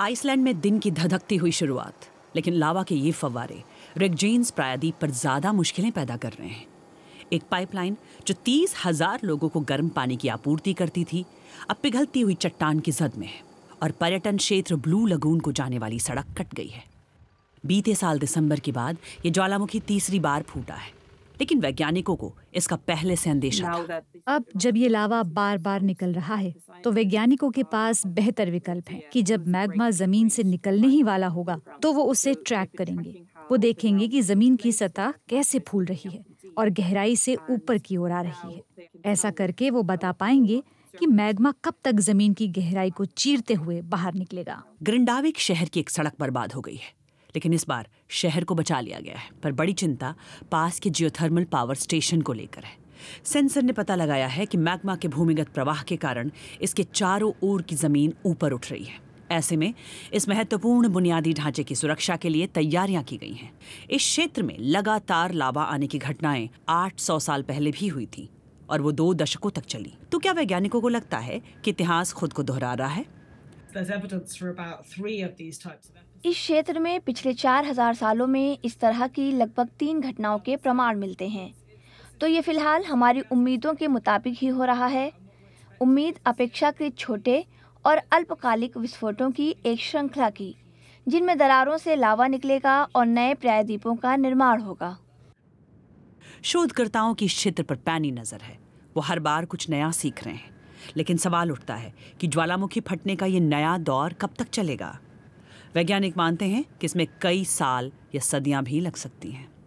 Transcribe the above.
Iceland में दिन की धधकती हुई शुरुआत लेकिन लावा के ये फवारे रेगजेन्स प्रायद्वीप पर ज़्यादा मुश्किलें पैदा कर रहे हैं एक पाइपलाइन जो तीस हजार लोगों को गर्म पानी की आपूर्ति करती थी अब पिघलती हुई चट्टान की जद में है और पर्यटन क्षेत्र ब्लू लगून को जाने वाली सड़क कट गई है बीते साल दिसंबर के बाद ये ज्वालामुखी तीसरी बार फूटा है लेकिन वैज्ञानिकों को इसका पहले से अंदेशा था अब जब ये लावा बार बार निकल रहा है तो वैज्ञानिकों के पास बेहतर विकल्प है कि जब मैग्मा जमीन से निकलने ही वाला होगा तो वो उसे ट्रैक करेंगे वो देखेंगे कि जमीन की सतह कैसे फूल रही है और गहराई से ऊपर की ओर आ रही है ऐसा करके वो बता पाएंगे कि मैग्मा कब तक जमीन की गहराई को चीरते हुए बाहर निकलेगा ग्रिंडाविक शहर की एक सड़क बर्बाद हो गई है लेकिन इस बार शहर को बचा लिया गया है पर बड़ी चिंता पास के जियोथर्मल पावर स्टेशन को लेकर है सेंसर ने पता लगाया है कि मैग्मा के भूमिगत प्रवाह के कारण इसके चारों ओर की जमीन ऊपर उठ रही है ऐसे में इस महत्वपूर्ण बुनियादी ढांचे की सुरक्षा के लिए तैयारियां की गई हैं इस क्षेत्र में लगातार लावा आने की घटनाएं 800 साल पहले भी हुई थी और वो दो दशकों तक चली तो क्या वैज्ञानिकों को लगता है कि इतिहास खुद को दोहरा रहा है इस क्षेत्र में पिछले चार हजार सालों में इस तरह की लगभग तीन घटनाओं के प्रमाण मिलते हैं तो ये फिलहाल हमारी उम्मीदों के मुताबिक ही हो रहा है उम्मीद अपेक्षाकृत छोटे और अल्पकालिक विस्फोटों की एक श्रृंखला की जिनमें दरारों से लावा निकलेगा और नए प्रायद्वीपों का निर्माण होगा शोधकर्ताओं की इस क्षेत्र पर पैनी नजर है वो हर बार कुछ नया सीख रहे हैं लेकिन सवाल उठता है कि ज्वालामुखी फटने का ये नया दौर कब तक चलेगा वैज्ञानिक मानते हैं कि इसमें कई साल या सदियां भी लग सकती हैं